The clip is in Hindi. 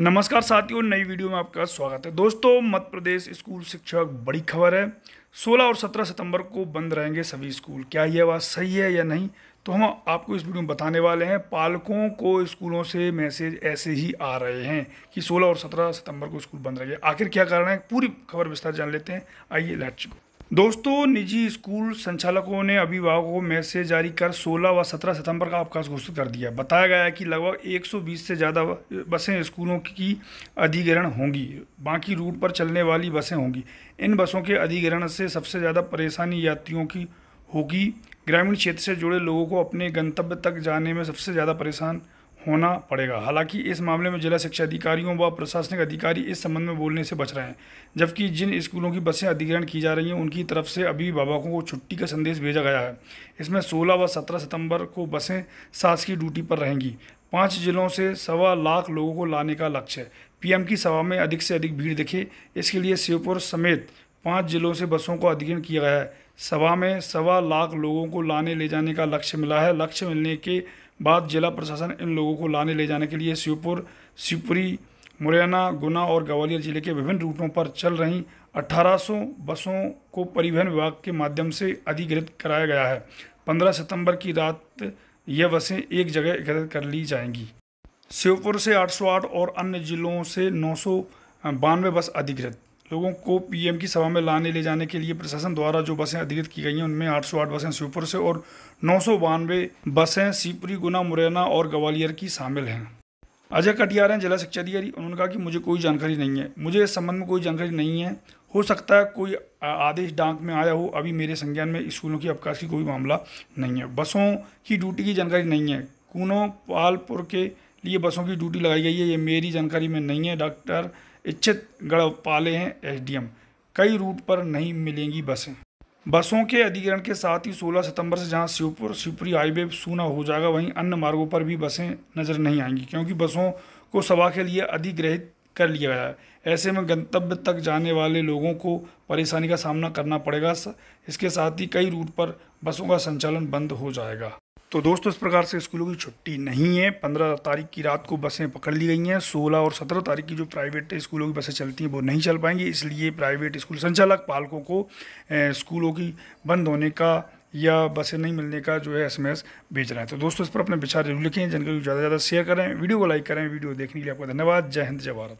नमस्कार साथियों नई वीडियो में आपका स्वागत है दोस्तों मध्य प्रदेश स्कूल शिक्षक बड़ी खबर है 16 और 17 सितंबर को बंद रहेंगे सभी स्कूल क्या यह बात सही है या नहीं तो हम आपको इस वीडियो में बताने वाले हैं पालकों को स्कूलों से मैसेज ऐसे ही आ रहे हैं कि 16 और 17 सितंबर को स्कूल बंद रहेंगे आखिर क्या कारण है पूरी खबर विस्तार जान लेते हैं आइए लाट को दोस्तों निजी स्कूल संचालकों ने अभिभावकों को मैसेज जारी कर 16 व 17 सितंबर का अवकाश घोषित कर दिया बताया गया है कि लगभग 120 से ज़्यादा बसें स्कूलों की अधिग्रहण होंगी बाकी रूट पर चलने वाली बसें होंगी इन बसों के अधिग्रहण से सबसे ज़्यादा परेशानी यात्रियों की होगी ग्रामीण क्षेत्र से जुड़े लोगों को अपने गंतव्य तक जाने में सबसे ज़्यादा परेशान होना पड़ेगा हालांकि इस मामले में जिला शिक्षा अधिकारियों व प्रशासनिक अधिकारी इस संबंध में बोलने से बच रहे हैं जबकि जिन स्कूलों की बसें अधिग्रहण की जा रही हैं उनकी तरफ से अभिभावकों को छुट्टी का संदेश भेजा गया है इसमें 16 व 17 सितंबर को बसें शासकीय ड्यूटी पर रहेंगी पाँच जिलों से सवा लाख लोगों को लाने का लक्ष्य है पी की सभा में अधिक से अधिक भीड़ दिखे इसके लिए शिवपुर समेत पाँच जिलों से बसों को अधिग्रहण किया गया है सभा में सवा लाख लोगों को लाने ले जाने का लक्ष्य मिला है लक्ष्य मिलने के बाद जिला प्रशासन इन लोगों को लाने ले जाने के लिए श्योपुर शिवपुरी मुरैना गुना और ग्वालियर जिले के विभिन्न रूटों पर चल रही 1800 बसों को परिवहन विभाग के माध्यम से अधिग्रहित कराया गया है 15 सितंबर की रात यह बसें एक जगह एकत्रित कर ली जाएंगी शिवपुर से 808 और अन्य जिलों से नौ बस अधिग्रहित लोगों को पीएम की सभा में लाने ले जाने के लिए प्रशासन द्वारा जो बसें अधिकृत की गई हैं उनमें 808 बसें श्योपुर से और नौ बसें सीपरी गुना मुरैना और ग्वालियर की शामिल हैं अजय कटियार हैं जिला शिक्षा अधिकारी उन्होंने कहा कि मुझे कोई जानकारी नहीं है मुझे इस संबंध में कोई जानकारी नहीं है हो सकता है कोई आदेश डाक में आया हो अभी मेरे संज्ञान में स्कूलों की अवकाश की कोई मामला नहीं है बसों की ड्यूटी की जानकारी नहीं है कूनों पालपुर के लिए बसों की ड्यूटी लगाई गई है ये मेरी जानकारी में नहीं है डॉक्टर इच्छित गढ़पाले हैं एसडीएम कई रूट पर नहीं मिलेंगी बसें बसों के अधिग्रहण के साथ ही 16 सितंबर से जहां शिवपुर शिवपुरी हाईवे सूना हो जाएगा वहीं अन्य मार्गों पर भी बसें नज़र नहीं आएंगी क्योंकि बसों को सभा के लिए अधिग्रहित कर लिया गया है ऐसे में गंतव्य तक जाने वाले लोगों को परेशानी का सामना करना पड़ेगा इसके साथ ही कई रूट पर बसों का संचालन बंद हो जाएगा तो दोस्तों इस प्रकार से स्कूलों की छुट्टी नहीं है पंद्रह तारीख की रात को बसें पकड़ ली गई हैं सोलह और सत्रह तारीख की जो प्राइवेट स्कूलों की बसें चलती हैं वो नहीं चल पाएंगी इसलिए प्राइवेट स्कूल संचालक पालकों को स्कूलों की बंद होने का या बसें नहीं मिलने का जो है एसएमएस भेज रहा है तो दोस्तों इस पर अपने विचार जरूर लिखें जनकर ज़्यादा से ज़्यादा शेयर करें वीडियो को लाइक करें वीडियो देखने के लिए आपका धन्यवाद जय हिंद जय भारत